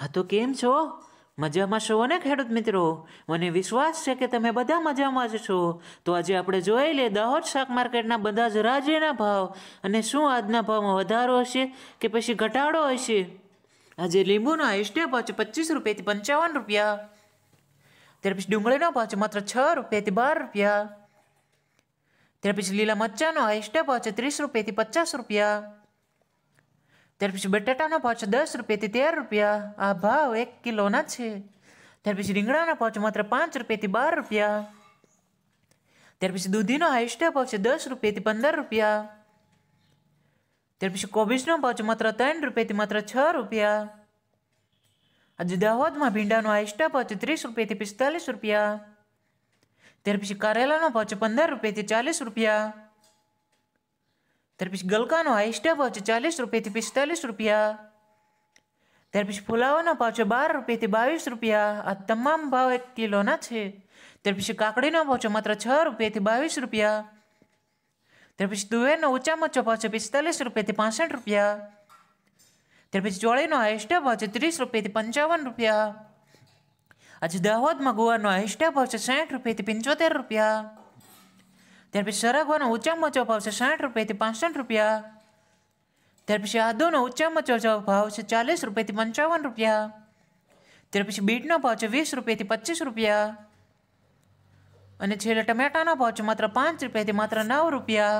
હા તો કેમ છો મજામાં છો ને ખેડૂત મિત્રો મને વિશ્વાસ છે કે તમે બધા મજામાં જ છો તો આજે આપણે જોઈ લઈએ દાહોદ શાક માર્કેટના બધા જ રાજ્યના ભાવ અને શું આજના ભાવમાં વધારો હશે કે પછી ઘટાડો હશે આજે લીંબુના એસટી ભાવ છે પચીસ રૂપિયાથી પંચાવન રૂપિયા ત્યાર પછી ડુંગળીનો ભાવ છે માત્ર છ રૂપિયાથી બાર રૂપિયા ત્યાર પછી લીલા મરચાનો એસટી ભાવ છે ત્રીસ રૂપિયાથી પચાસ રૂપિયા ત્યાર પછી બટાટાના ભાવ છે દસ રૂપિયાથી તેર રૂપિયા આ ભાવ એક કિલોના છે ત્યાર પછી રીંગણાના ભાવ છે માત્ર પાંચ રૂપિયાથી બાર રૂપિયા ત્યાર પછી દૂધીનો હાઈસ્ટ ભાવ છે દસ રૂપિયાથી પંદર રૂપિયા ત્યાર પછી કોબીજનો ભાવ છે માત્ર ત્રણ રૂપિયાથી માત્ર છ રૂપિયા આજે દાહોદમાં ભીંડાનો આઈસ્ટા ભાવ છે ત્રીસ રૂપિયાથી પિસ્તાલીસ રૂપિયા ત્યાર પછી કારેલાનો ભાવ છે પંદર રૂપિયાથી ચાલીસ રૂપિયા ત્યાર પછી ગલકાનો હાઈ સ્ટેપ છે ચાલીસ રૂપિયાથી પિસ્તાલીસ રૂપિયા ત્યાર પછી ફુલાવાનો ભાવ છે બાર રૂપિયાથી બાવીસ રૂપિયા આ તમામ ભાવ એક કિલોના છે ત્યાર પછી કાકડીનો ભાવ છે માત્ર છ રૂપિયાથી બાવીસ રૂપિયા ત્યાર પછી તુવેરનો ઊંચામાં ઊંચો ભાવ છે પિસ્તાલીસ રૂપિયાથી પાસઠ રૂપિયા ત્યાર પછી ચોળીનો હાઈસ્ટ ભાવ છે ત્રીસ રૂપિયાથી પંચાવન રૂપિયા આજે દાહોદમાં ગુવારનો હાઈસ્ટ ભાવ છે સાઠ રૂપિયાથી પંચોતેર રૂપિયા પછી સરગવાનો ઊંચામાં ઊંચો ભાવ છે સાઠ રૂપિયાથી પાંસઠ રૂપિયા ત્યાર પછી આદુનો ઊંચામાં ઊંચો ભાવ છે ચાલીસ રૂપિયાથી પંચાવન રૂપિયા ત્યાર પછી બીટનો ભાવ છે વીસ રૂપિયાથી પચીસ રૂપિયા અને છેલ્લે ટમેટાનો ભાવ છે માત્ર પાંચ રૂપિયાથી માત્ર નવ રૂપિયા